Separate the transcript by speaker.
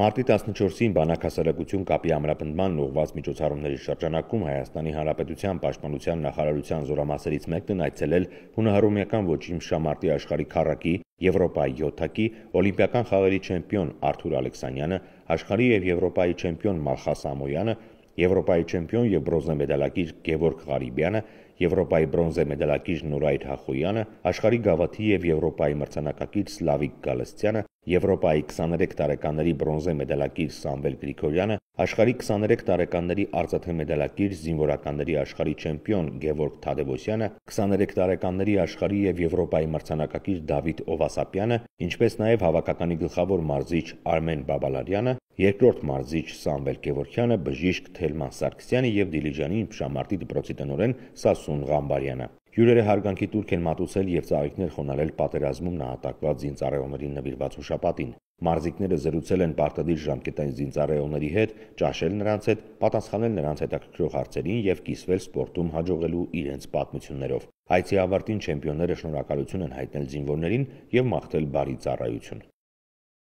Speaker 1: Մարտի 14-ին բանակհասարակություն կապի ամրապնդման ուղված միջոցառումների շրջանակում Հայաստանի Հանրապետության Պաշտպանության նախարարության զորամասերից մեկն այցելել հունահարումյական ոչինչ շամարտի աշխարհի քառակի Եվրոպայի 7-ակի Օլիմպիական խաղերի չեմպիոն Արթուր Ալեքսանյանը, աշխարհի եւ Եվրոպայի չեմպիոն Մալխաս Ամոյանը Եվրոպայի չեմպիոն եւ բրոնզե մեդալակիր Գևորգ Ղարիբյանը, Եվրոպայի բրոնզե մեդալակիր Նուրայր Հախոյանը, աշխարհի գավաթի եւ Եվրոպայի մրցանակակիր Սլավիկ Գալստյանը, Եվրոպայի 23 տարեկանների բրոնզե մեդալակիր Սամվել Գրիգորյանը, աշխարհի 23 տարեկանների արծաթե մեդալակիր զինվորականների աշխարհի չեմպիոն Գևորգ Թադևոսյանը, 23 տարեկանների աշխարհի եւ Եվրոպայի մրցանակակիր Դավիթ Օվասապյանը, ինչպես նաեւ հավաքականի գլխավոր մարզիչ Արմեն Բաբալարյանը Երկրորդ մարզիչ Սամվել Գևորքյանը, բժիշկ Թելման Սարգսյանը եւ Դիլիջանի Փշամարտի դպրոցի տնօրեն Սասուն Ղամբարյանը։ Հյուրերը հարգանքի турք են մատուցել եւ ծաղիկներ խոնարել պատերազմում նահատակված զինծառայողներին նվիրված հուշապատին։ Մարզիկները զրուցել են պարտադիր ժամկետային զինծառայողների հետ, ճաշել նրանց հետ, պատասխանել նրանց հետաքրքրող հարցերին եւ կիսվել սպորտում հաջողելու իրենց պատմություններով։ Այցի ավարտին չեմպիոնները շնորհակալություն են հայտնել զինվորներին եւ մաղթել բարի ծառայություն։